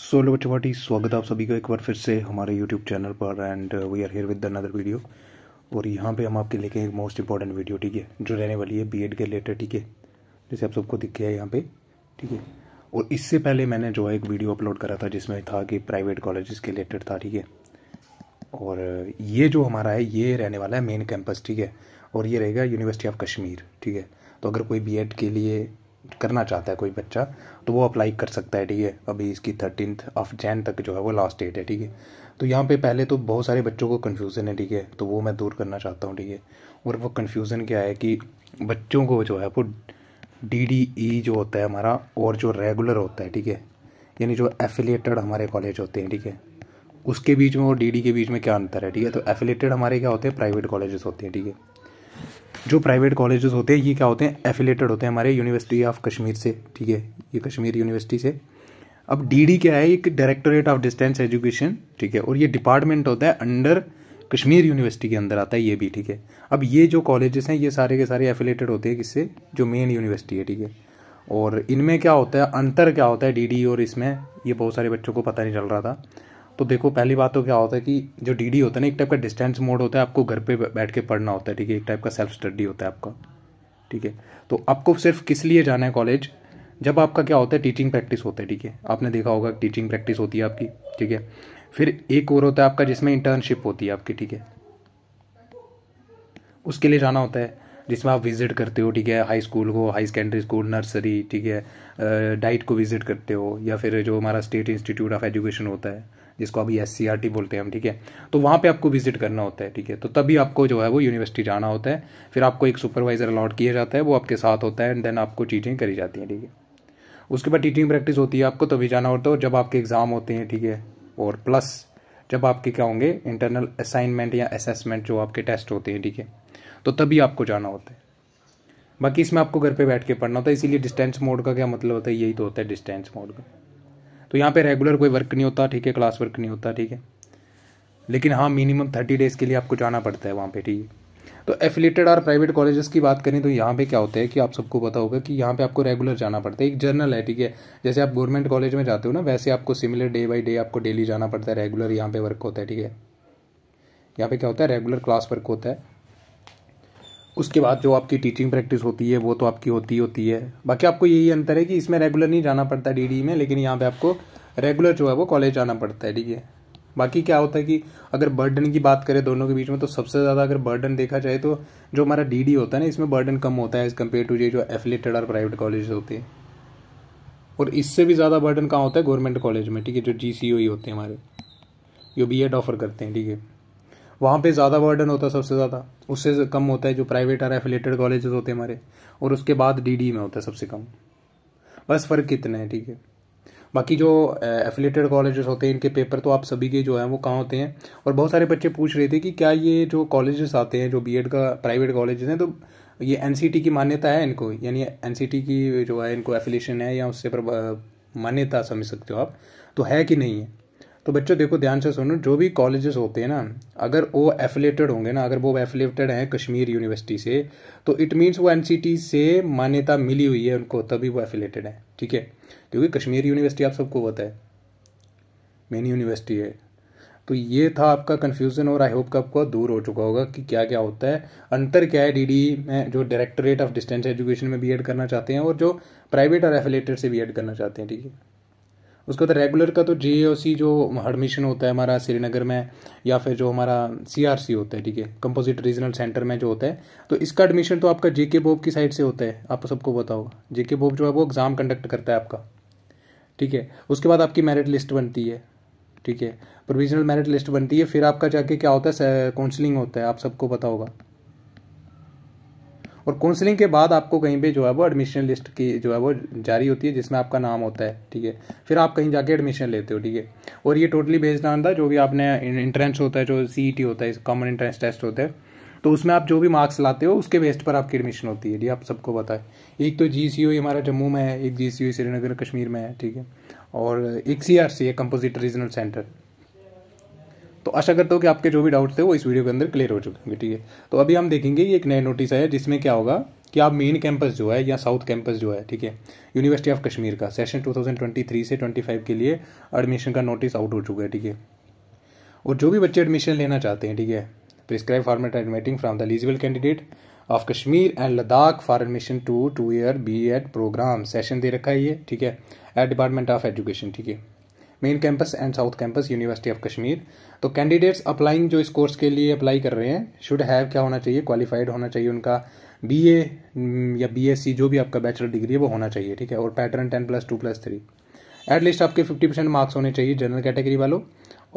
so hello बच्चे party स्वागत है आप सभी का एक बार फिर से हमारे यूट्यूब चैनल पर and we are here with another video और यहाँ पे हम आपके लेके एक मोस्ट इंपॉर्टेंट वीडियो ठीक है जो रहने वाली है बीएड के रिलेटेड ठीक है जैसे आप सबको दिख गया है यहाँ पे ठीक है और इससे पहले मैंने जो है एक वीडियो अपलोड करा था जिसमें था कि प्राइवेट कॉलेज के रिलेटेड था ठीक है और uh, ये जो हमारा है ये रहने वाला है मेन कैंपस ठीक है और ये रहेगा यूनिवर्सिटी ऑफ कश्मीर ठीक है तो अगर कोई बी के लिए करना चाहता है कोई बच्चा तो वो अप्लाई कर सकता है ठीक है अभी इसकी थर्टीन ऑफ जैन तक जो है वो लास्ट डेट है ठीक है तो यहाँ पे पहले तो बहुत सारे बच्चों को कन्फ्यूज़न है ठीक है तो वो मैं दूर करना चाहता हूँ ठीक है और वो कन्फ्यूज़न क्या है कि बच्चों को जो है वो डी डी ई जो होता है हमारा और जो रेगुलर होता है ठीक है यानी जो एफिलेटेड हमारे कॉलेज होते हैं ठीक है उसके बीच में और डी के बीच में क्या अंतर है ठीक है तो एफिलेटेड हमारे क्या होते हैं प्राइवेट कॉलेजेस होते हैं ठीक है जो प्राइवेट कॉलेजेस होते हैं ये क्या होते हैं एफिलेटेड होते हैं हमारे यूनिवर्सिटी ऑफ कश्मीर से ठीक है ये कश्मीर यूनिवर्सिटी से अब डीडी क्या है एक डायरेक्टोरेट ऑफ डिस्टेंस एजुकेशन ठीक है और ये डिपार्टमेंट होता है अंडर कश्मीर यूनिवर्सिटी के अंदर आता है ये भी ठीक है अब ये जो कॉलेजेस हैं ये सारे के सारे एफिलेटेड होते हैं किससे जो मेन यूनिवर्सिटी है ठीक है और इनमें क्या होता है अंतर क्या होता है डीडी और इसमें ये बहुत सारे बच्चों को पता नहीं चल रहा था तो देखो पहली बात तो क्या होता है कि जो डी होता है ना एक टाइप का डिस्टेंस मोड होता है आपको घर पे बैठ के पढ़ना होता है ठीक है एक टाइप का सेल्फ स्टडी होता है आपका ठीक है तो आपको सिर्फ किस लिए जाना है कॉलेज जब आपका क्या होता है टीचिंग प्रैक्टिस होता है ठीक है आपने देखा होगा टीचिंग प्रैक्टिस होती है आपकी ठीक है फिर एक और होता है आपका जिसमें इंटर्नशिप होती है आपकी ठीक है उसके लिए जाना होता है जिसमें आप विजिट करते हो ठीक है हाई स्कूल को हाई सेकेंडरी स्कूल नर्सरी ठीक है डाइट को विजिट करते हो या फिर जो हमारा स्टेट इंस्टीट्यूट ऑफ एजुकेशन होता है जिसको अभी एस बोलते हैं हम ठीक है तो वहाँ पर आपको विजिट करना होता है ठीक है तो तभी आपको जो है वो यूनिवर्सिटी जाना होता है फिर आपको एक सुपरवाइज़र अलॉट किया जाता है वो आपके साथ होता है एंड देन आपको चीज़ें करी जाती है ठीक है उसके बाद टीचिंग प्रैक्टिस होती है आपको तभी जाना होता है और जब आपके एग्ज़ाम होते हैं ठीक है और प्लस जब आपके क्या होंगे इंटरनल असाइनमेंट या असेसमेंट जो आपके टेस्ट होते हैं ठीक है तो तभी आपको जाना होता है बाकी इसमें आपको घर पे बैठ के पढ़ना होता है इसीलिए डिस्टेंस मोड का क्या मतलब होता है यही तो होता है डिस्टेंस मोड का तो यहाँ पे रेगुलर कोई वर्क नहीं होता ठीक है क्लास वर्क नहीं होता ठीक है लेकिन हाँ मिनिमम थर्टी डेज़ के लिए आपको जाना पड़ता है वहाँ पे ठीक है तो एफिलेटेड और प्राइवेट कॉलेजेस की बात करें तो यहाँ पे क्या होता है कि आप सबको पता होगा कि यहाँ पे आपको रेगुलर जाना पड़ता है एक जर्नल है ठीक है जैसे आप गवर्नमेंट कॉलेज में जाते हो ना वैसे आपको सिमिलर डे बाई डे आपको डेली जाना पड़ता है रेगुलर यहाँ पे वर्क होता है ठीक है यहाँ पे क्या होता है रेगुलर क्लास वर्क होता है उसके बाद जो आपकी टीचिंग प्रैक्टिस होती है वो तो आपकी होती होती है बाकी आपको यही अंतर है कि इसमें रेगुलर नहीं जाना पड़ता डी में लेकिन यहाँ पर आपको रेगुलर जो है वो कॉलेज जाना पड़ता है ठीक है बाकी क्या होता है कि अगर बर्डन की बात करें दोनों के बीच में तो सबसे ज़्यादा अगर बर्डन देखा जाए तो जो हमारा डीडी होता है ना इसमें बर्डन कम होता है एज़ कम्पेयर टू ये जो एफिलेटेड और प्राइवेट कॉलेज होते हैं और इससे भी ज़्यादा बर्डन कहाँ होता है गवर्नमेंट कॉलेज में ठीक है जो जी सी ओ ही होते हैं हमारे जो बी एड ऑफर करते हैं ठीक है वहाँ पे ज़्यादा बर्डन होता है सबसे ज़्यादा उससे कम होता है जो प्राइवेट और एफिलेटेड कॉलेज होते हैं हमारे और उसके बाद डी में होता है सबसे कम बस फ़र्क कितना है ठीक है बाकी जो एफिलेटेड कॉलेजेस होते हैं इनके पेपर तो आप सभी के जो हैं वो कहाँ होते हैं और बहुत सारे बच्चे पूछ रहे थे कि क्या ये जो कॉलेजेस आते हैं जो बीएड का प्राइवेट कॉलेजेस हैं तो ये एन की मान्यता है इनको यानी एन की जो है इनको एफिलेशन है या उससे पर मान्यता समझ सकते हो आप तो है कि नहीं है तो बच्चों देखो ध्यान से सुनो जो भी कॉलेजेस होते हैं ना अगर वो एफिलेटेड होंगे ना अगर वो एफिलेटेड हैं कश्मीर यूनिवर्सिटी से तो इट मीन्स वो एन से मान्यता मिली हुई है उनको तभी वो एफिलेटेड है ठीक है क्योंकि कश्मीर यूनिवर्सिटी आप सबको पता है मेन यूनिवर्सिटी है तो ये था आपका कन्फ्यूज़न और आई होप का आपका दूर हो चुका होगा कि क्या क्या होता है अंतर क्या है डीडी में जो डायरेक्टरेट ऑफ डिस्टेंस एजुकेशन में बीएड करना चाहते हैं और जो प्राइवेट और एफिलेटेड से बीएड करना चाहते हैं ठीक है उसके बाद रेगुलर का तो जे ओ सी जो एडमिशन होता है हमारा श्रीनगर में या फिर जो हमारा सी आर सी होता है ठीक है कंपोजिट रीजनल सेंटर में जो होता है तो इसका एडमिशन तो आपका जे के बोब की साइड से होता है आप सबको बताओ जे के बोब जो है वो एग्ज़ाम कंडक्ट करता है आपका ठीक है उसके बाद आपकी मेरिट लिस्ट बनती है ठीक है प्रोविजनल मेरिट लिस्ट बनती है फिर आपका जाके क्या होता है काउंसलिंग होता है आप सबको पता होगा और काउंसलिंग के बाद आपको कहीं पे जो है वो एडमिशन लिस्ट की जो है वो जारी होती है जिसमें आपका नाम होता है ठीक है फिर आप कहीं जाके एडमिशन लेते हो ठीक है और ये टोटली बेस्ड ऑन था जो भी आपने इंट्रेंस होता है जो सी e होता है कॉमन इंट्रेंस टेस्ट होता है तो उसमें आप जो भी मार्क्स लाते हो उसके बेस्ट पर आपकी एडमिशन होती है जी आप सबको पता है एक तो जी सी e हमारा जम्मू में है एक जी सी e श्रीनगर कश्मीर में है ठीक है और एक सी आर सी है कंपोजिट रीजनल सेंटर तो आशा करता हूँ कि आपके जो भी डाउट थे वो इस वीडियो के अंदर क्लियर हो चुके होंगे ठीक है तो अभी हम देखेंगे ये एक नया नोटिस आया जिसमें क्या होगा कि आप मेन कैंपस जो है या साउथ कैंपस जो है ठीक है यूनिवर्सिटी ऑफ कश्मीर का सेशन 2023 से 25 के लिए एडमिशन का नोटिस आउट हो चुका है ठीक है और जो भी बच्चे एडमिशन लेना चाहते हैं ठीक है prescribe format admitting from the eligible candidate of Kashmir and Ladakh for admission to two year B Ed program session दे रखा है ये ठीक है एट डिपार्टमेंट ऑफ एजुकेशन ठीक है main campus and south campus university of Kashmir तो कैंडिडेट्स अप्लाइंग जो इस कोर्स के लिए अप्लाई कर रहे हैं शुड हैव क्या होना चाहिए क्वालिफाइड होना चाहिए उनका बी ए mm, या बी एस सी जो भी आपका बैचलर डिग्री है वो होना चाहिए ठीक है और pattern ten plus two plus three at least आपके फिफ्टी परसेंट मार्क्स होने चाहिए जनरल कैटेगरी वालों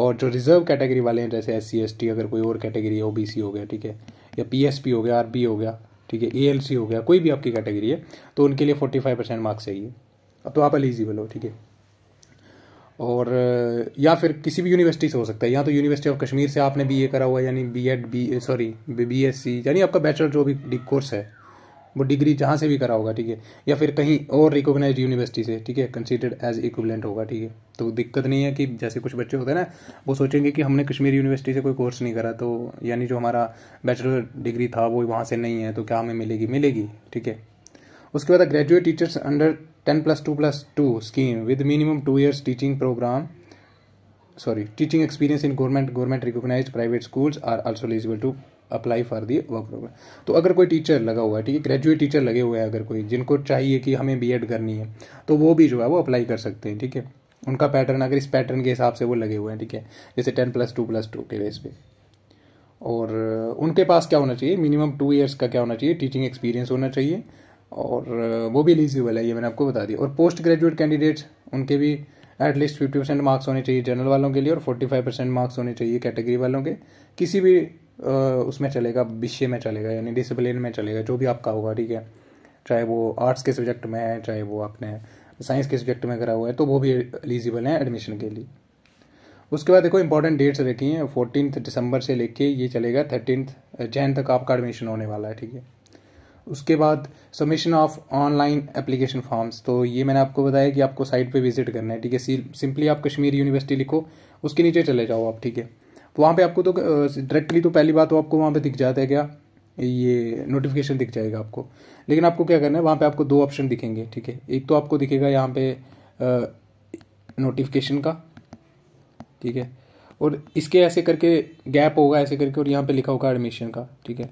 और जो रिजर्व कैटेगरी वाले हैं जैसे एस सी एस टी अगर कोई और कैटेगरी है ओ बी सी हो गया ठीक है या पी एस पी हो गया आर बी हो गया ठीक है ए एल सी हो गया कोई भी आपकी कैटेगरी है तो उनके लिए फोर्टी फाइव परसेंट मार्क्स चाहिए अब तो आप एलिजिबल हो ठीक है और या फिर किसी भी यूनिवर्सिटी से हो सकता है या तो यूनिवर्सिटी ऑफ कश्मीर से आपने बी ए करा हुआ यानी B Ed B sorry B S C यानी आपका बैचलर जो भी कोर्स है वो डिग्री जहाँ से भी करा होगा ठीक है या फिर कहीं और रिकोगनाइज यूनिवर्सिटी से ठीक है कंसिडर्ड एज इक्वलेंट होगा ठीक है तो दिक्कत नहीं है कि जैसे कुछ बच्चे होते हैं ना वो सोचेंगे कि हमने कश्मीर यूनिवर्सिटी से कोई कोर्स नहीं करा तो यानी जो हमारा बैचलर डिग्री था वो वहाँ से नहीं है तो क्या हमें मिलेगी मिलेगी ठीक है उसके बाद graduate teachers under ten plus two plus two scheme with minimum two years teaching program sorry teaching experience in government government recognise private school are also eligible to apply for the work program तो अगर कोई teacher लगा हुआ है ठीक है graduate teacher लगे हुए हैं अगर कोई जिनको चाहिए कि हमें एड करनी है तो वो भी जो है वो अप्लाई कर सकते हैं ठीक है उनका पैटर्न अगर इस पैटर्न के हिसाब से वो लगे हुए हैं ठीक है जैसे ten plus two plus two के बेस पे और उनके पास क्या होना चाहिए मिनिमम टू ईयर्स का क्या होना चाहिए टीचिंग एक्सपीरियंस होना चाहिए और वो भी एलिजिबल है ये मैंने आपको बता दिया और पोस्ट ग्रेजुएट कैंडिडेट्स उनके भी एटलीस्ट फिफ्टी परसेंट मार्क्स होने चाहिए जनरल वालों के लिए और फोर्टी फाइव परसेंट मार्क्स होने चाहिए कैटेगरी वालों के किसी भी उसमें चलेगा विषय में चलेगा यानी डिसिप्लिन में चलेगा जो भी आपका होगा ठीक है चाहे वो आर्ट्स के सब्जेक्ट में है चाहे वो आपने साइंस के सब्जेक्ट में करा हुआ है तो वो भी एलिजिबल हैं एडमिशन के लिए उसके बाद देखो इंपॉर्टेंट डेट्स रखी हैं फोर्टीन दिसंबर से लेके ये चलेगा थर्टीन जैन तक आपका एडमिशन होने वाला है ठीक है उसके बाद submission of online application forms तो ये मैंने आपको बताया कि आपको साइट पे विजिट करना है ठीक है सिंपली आप कश्मीर यूनिवर्सिटी लिखो उसके नीचे चले जाओ आप ठीक है तो वहाँ पे आपको तो डायरेक्टली तो पहली बात तो आपको वहाँ पे दिख जाता है क्या ये नोटिफिकेशन दिख जाएगा आपको लेकिन आपको क्या करना है वहाँ पर आपको दो ऑप्शन दिखेंगे ठीक है एक तो आपको दिखेगा यहाँ पे नोटिफिकेशन का ठीक है और इसके ऐसे करके गैप होगा ऐसे करके और यहाँ पर लिखा होगा एडमिशन का ठीक है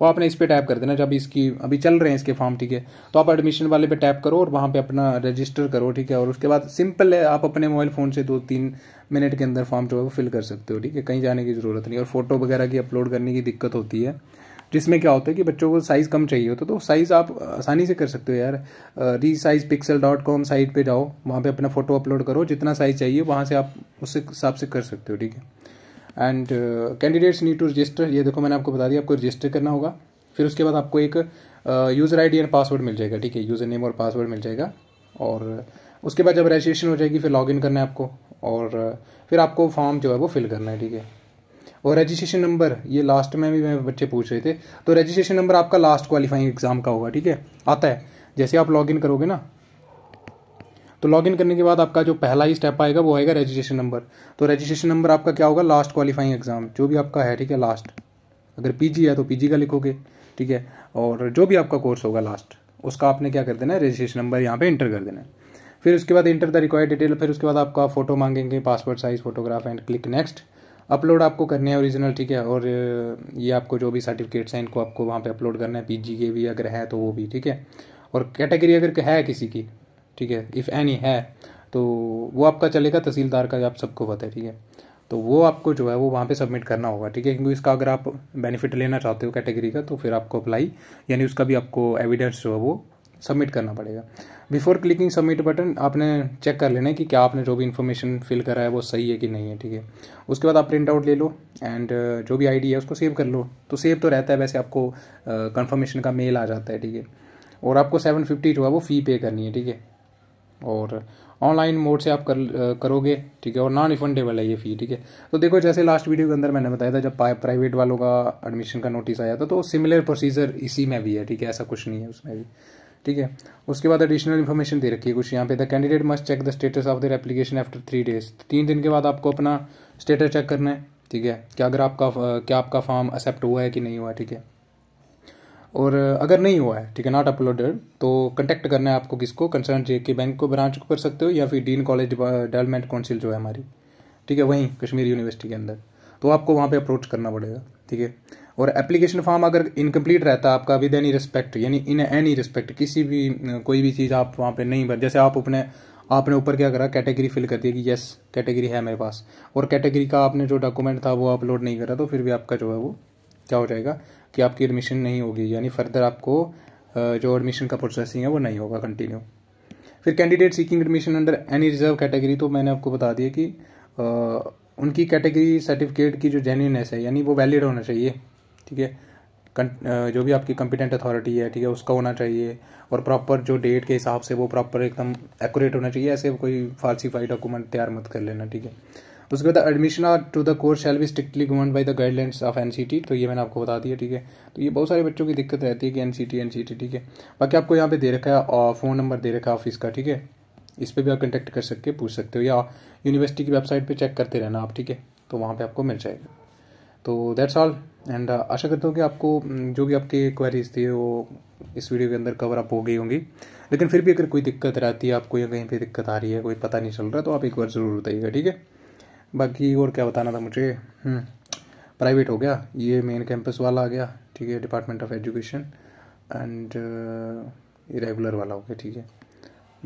वो आपने इस पर टैप कर देना जब इसकी अभी चल रहे हैं इसके फॉर्म ठीक है तो आप एडमिशन वाले पे टैप करो और वहाँ पे अपना रजिस्टर करो ठीक है और उसके बाद सिंपल है आप अपने मोबाइल फ़ोन से दो तीन मिनट के अंदर फॉर्म जो है वो फिल कर सकते हो ठीक है कहीं जाने की ज़रूरत नहीं और फोटो वगैरह की अपलोड करने की दिक्कत होती है जिसमें क्या होता है कि बच्चों को साइज़ कम चाहिए होता तो साइज़ आप आसानी से कर सकते हो यार resize pixel dot com site पर जाओ वहाँ पर अपना फ़ोटो अपलोड करो जितना साइज़ चाहिए वहाँ से आप उस हिसाब से कर सकते हो ठीक है and candidates need to register ये देखो मैंने आपको बता दिया आपको रजिस्टर करना होगा फिर उसके बाद आपको एक यूज़र आईडी एंड पासवर्ड मिल जाएगा ठीक है यूज़र नेम और पासवर्ड मिल जाएगा और uh, उसके बाद जब रजिस्ट्रेशन हो जाएगी फिर लॉगिन करना है आपको और uh, फिर आपको फॉर्म जो है वो फिल करना है ठीक है और रजिस्ट्रेशन नंबर ये लास्ट में भी मैं बच्चे पूछ रहे थे तो रजिस्ट्रेशन नंबर आपका लास्ट क्वालिफाइंग एग्जाम का होगा ठीक है आता है जैसे आप लॉगिन करोगे ना तो लॉगिन करने के बाद आपका जो पहला ही स्टेप आएगा वो आएगा रजिस्ट्रेशन नंबर तो रजिस्ट्रेशन नंबर आपका क्या होगा लास्ट क्वालिफाइंग एग्जाम जो भी आपका है ठीक है लास्ट अगर पीजी है तो पीजी का लिखोगे ठीक है और जो भी आपका कोर्स होगा लास्ट उसका आपने क्या कर देना है रजिस्ट्रेशन नंबर यहाँ पे इंटर कर देना है फिर उसके बाद इंटर द रिक्वायर्ड डिटेल फिर उसके बाद आपका फोटो मांगेंगे passport size photograph and click next upload आपको करने हैं ओरिजिनल ठीक है और ये आपको जो भी सर्टिफिकेट्स हैं इनको आपको वहाँ पे अपलोड करना है पीजी के भी अगर है तो वो भी ठीक है और कैटेगरी अगर है किसी की ठीक है इफ़ एनी है तो वो आपका चलेगा तहसीलदार का आप सबको पता है ठीक है तो वो आपको जो है वो वहाँ पे सबमिट करना होगा ठीक है क्योंकि इसका अगर आप बेनिफिट लेना चाहते हो कैटेगरी का तो फिर आपको अप्लाई यानी उसका भी आपको एविडेंस जो है वो सबमिट करना पड़ेगा बिफोर क्लिकिंग सबमिट बटन आपने चेक कर लेना है कि क्या आपने जो भी इन्फॉर्मेशन फिल करा है वो सही है कि नहीं है ठीक है उसके बाद आप प्रिंट आउट ले लो एंड uh, जो भी आईडी है उसको सेव कर लो तो सेव तो रहता है वैसे आपको कंफर्मेशन uh, का मेल आ जाता है ठीक है और आपको सेवन फिफ्टी जो है वो फ़ी पे करनी है ठीक है और ऑनलाइन मोड से आप कर करोगे ठीक है और नॉन रिफंडेबल है ये फ़ी ठीक है तो देखो जैसे लास्ट वीडियो के अंदर मैंने बताया था जब प्राइवेट वालों का एडमिशन का नोटिस आया था तो सिमिलर प्रोसीजर इसी में भी है ठीक है ऐसा कुछ नहीं है उसमें भी ठीक है उसके बाद एडिशनल इन्फॉर्मेशन दे रखी है कुछ यहाँ पे the candidate must check the status of their application after three days तीन दिन के बाद आपको अपना स्टेटस चेक करना है ठीक है कि अगर आपका क्या आपका फॉर्म एक्सेप्ट हुआ है कि नहीं हुआ ठीक है और अगर नहीं हुआ है ठीक है नॉट अपलोडेड तो कंटेक्ट करना है आपको किसको कंसर्न जे के बैंक को ब्रांच को कर सकते हो या फिर डीन कॉलेज डेवलपमेंट काउंसिल जो है हमारी ठीक है वहीं कश्मीर यूनिवर्सिटी के अंदर तो आपको वहाँ पे अप्रोच करना पड़ेगा ठीक है और एप्लीकेशन फॉर्म अगर इनकम्प्लीट रहता है आपका विद एनी रिस्पेक्ट यानी इन एनी रिस्पेक्ट किसी भी कोई भी चीज़ आप वहाँ पर नहीं भर जैसे आप अपने आपने ऊपर क्या करा कैटेगरी फिल कर दी कि येस कैटेगरी है मेरे पास और कैटेगरी का आपने जो डॉक्यूमेंट था वो अपलोड नहीं करा तो फिर भी आपका जो है वो क्या हो जाएगा कि आपकी एडमिशन नहीं होगी यानी फर्दर आपको जो एडमिशन का प्रोसेसिंग है वो नहीं होगा कंटिन्यू फिर candidate seeking admission under any reserve category तो मैंने आपको बता दिया कि आ, उनकी कैटेगरी सर्टिफिकेट की जो जेन्यूनस है यानी वो वैलिड होना चाहिए ठीक है जो भी आपकी कंपिटेंट अथॉरिटी है ठीक है उसका होना चाहिए और प्रॉपर जो डेट के हिसाब से वो प्रॉपर एकदम एक्यूरेट होना चाहिए ऐसे कोई फालसीफाई डॉक्यूमेंट तैयार मत कर लेना ठीक है उसके बाद admission to the course shall be strictly govern by the guidelines of N तो ये मैंने आपको बता दिया ठीक है तो ये बहुत सारे बच्चों की दिक्कत रहती है कि एन सी ठीक है बाकी आपको यहाँ पे दे रखा है और फ़ोन नंबर दे रखा है ऑफिस का ठीक है इस पर भी आप कंटेक्ट कर सकते पूछ सकते हो या यूनिवर्सिटी की वेबसाइट पर चेक करते रहना आप ठीक है तो वहाँ पर आपको मिल जाएगा तो दैट्स ऑल एंड आशा करता हूँ कि आपको mm, जो भी आपके क्वेरीज थी वो इस वीडियो के अंदर कवर अप हो गई होंगी लेकिन फिर भी अगर कोई दिक्कत रहती है आपको या कहीं पे दिक्कत आ रही है कोई पता नहीं चल रहा तो आप एक बार ज़रूर बताइएगा ठीक है बाकी और क्या बताना था मुझे प्राइवेट हम्म, हो गया ये मेन कैंपस वाला आ गया ठीक है डिपार्टमेंट ऑफ एजुकेशन एंड ये रेगुलर वाला हो गया ठीक है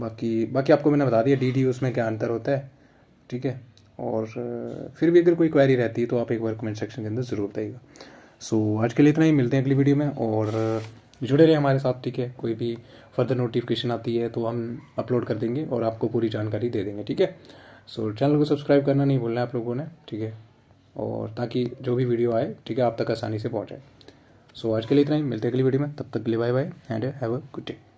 बाकी बाकी आपको मैंने बता दिया डी डी उसमें क्या अंतर होता है ठीक है और uh, फिर भी अगर कोई क्वेरी रहती है तो आप एक बार कमेंट सेक्शन के अंदर ज़रूर बताइएगा सो so, आज के लिए इतना ही मिलते हैं अगली वीडियो में और uh, जुड़े रहे हमारे साथ ठीक है कोई भी फर्दर नोटिफिकेशन आती है तो हम अपलोड कर देंगे और आपको पूरी जानकारी दे देंगे ठीक है सो so, चैनल को सब्सक्राइब करना नहीं भूलना आप लोगों ने ठीक है और ताकि जो भी वीडियो आए ठीक है आप तक आसानी से पहुँचाए सो so, आज के लिए इतना ही मिलते अगली वीडियो में तब तक के लिए bye bye and have a good day